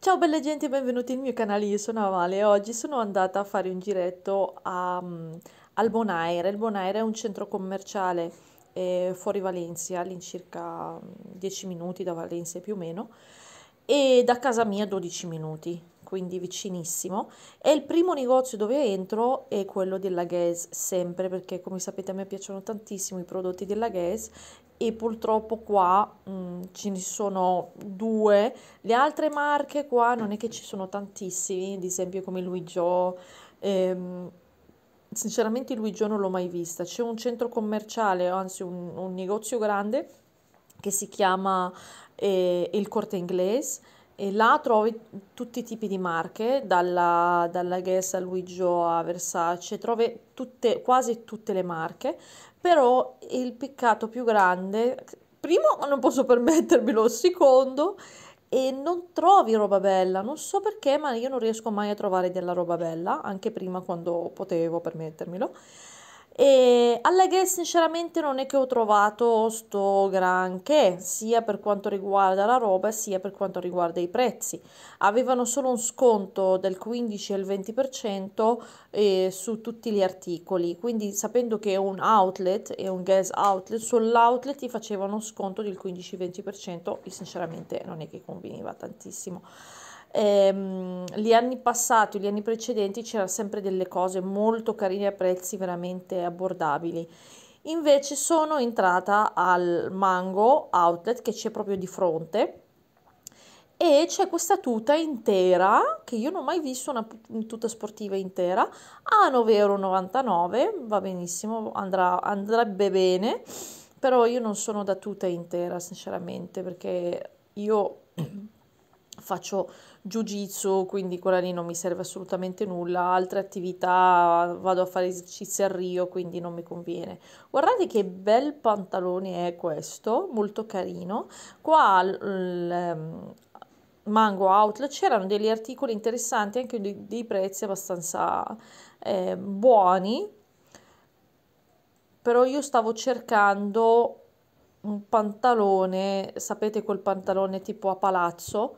Ciao belle gente e benvenuti nel mio canale, io sono Vale. oggi sono andata a fare un giretto a, mm, al Bonaire. Il Bonaire è un centro commerciale eh, fuori Valencia, all'incirca 10 mm, minuti da Valencia più o meno, e da casa mia 12 minuti quindi vicinissimo, e il primo negozio dove entro è quello della Gaze, sempre perché come sapete a me piacciono tantissimo i prodotti della Gaze e purtroppo qua mh, mm, ce ne sono due, le altre marche qua non è che ci sono tantissimi, ad esempio come Luigio, ehm, sinceramente Luigio non l'ho mai vista, c'è un centro commerciale, anzi un, un negozio grande che si chiama eh, il Corte Inglese e là trovi tutti i tipi di marche, dalla, dalla Guess a Luigio a Versace, trovi tutte, quasi tutte le marche, però il peccato più grande, primo non posso permettermelo, secondo e non trovi roba bella, non so perché, ma io non riesco mai a trovare della roba bella, anche prima quando potevo permettermelo e alla Ghe sinceramente non è che ho trovato sto granché sia per quanto riguarda la roba sia per quanto riguarda i prezzi avevano solo un sconto del 15 al 20% eh, su tutti gli articoli quindi sapendo che è un outlet e un gas outlet sull'outlet ti facevano sconto del 15-20% e sinceramente non è che conveniva tantissimo ehm, gli anni passati, gli anni precedenti c'erano sempre delle cose molto carine a prezzi veramente abbordabili. Invece sono entrata al Mango Outlet che c'è proprio di fronte e c'è questa tuta intera che io non ho mai visto una tuta sportiva intera a 9,99 euro va benissimo andrà, andrebbe bene però io non sono da tuta intera sinceramente perché io faccio jiu-jitsu, quindi quella lì non mi serve assolutamente nulla, altre attività, vado a fare esercizi a Rio, quindi non mi conviene. Guardate che bel pantalone è questo, molto carino. Qua al ehm, Mango Outlet c'erano degli articoli interessanti, anche dei, dei prezzi abbastanza eh, buoni, però io stavo cercando un pantalone, sapete quel pantalone tipo a palazzo,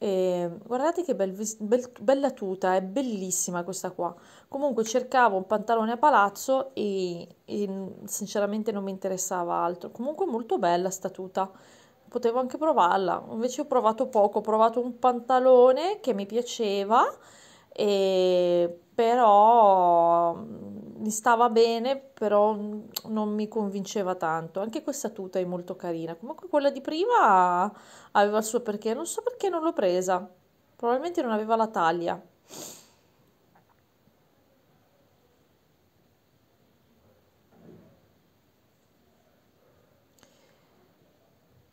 e guardate che bel bel- bella tuta, è bellissima questa qua. Comunque cercavo un pantalone a palazzo e, e sinceramente non mi interessava altro. Comunque molto bella sta tuta, potevo anche provarla. Invece ho provato poco, ho provato un pantalone che mi piaceva, e però mi stava bene, però non mi convinceva tanto. Anche questa tuta è molto carina. Comunque quella di prima aveva il suo perché. Non so perché non l'ho presa. Probabilmente non aveva la taglia.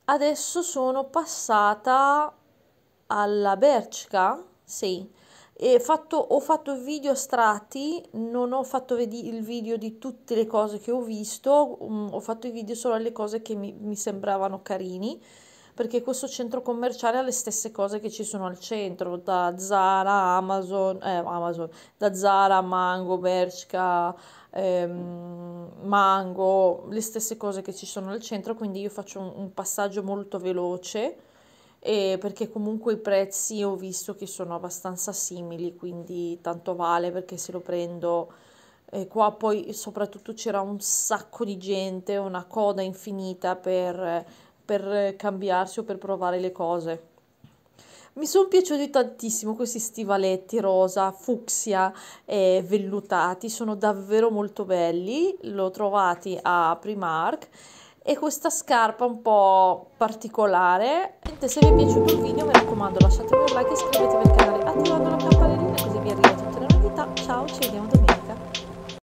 Adesso sono passata alla Bershka, sì, e fatto, ho fatto video a strati, non ho fatto vedi- il video di tutte le cose che ho visto, um, ho fatto i video solo alle cose che mi, mi, sembravano carini, perché questo centro commerciale ha le stesse cose che ci sono al centro, da Zara, Amazon, eh, Amazon da Zara, Mango, Bershka, ehm, Mango, le stesse cose che ci sono al centro, quindi io faccio un, un passaggio molto veloce eh, perché comunque i prezzi ho visto che sono abbastanza simili, quindi tanto vale perché se lo prendo eh, qua poi soprattutto c'era un sacco di gente, una coda infinita per, per cambiarsi o per provare le cose. Mi sono piaciuti tantissimo questi stivaletti rosa, fucsia e eh, vellutati, sono davvero molto belli, l'ho trovati a Primark e questa scarpa un po' particolare. Niente, se vi è piaciuto il video mi raccomando lasciatemi un like, iscrivetevi al canale, attivando la campanellina così vi arriva tutte le novità. Ciao, ci vediamo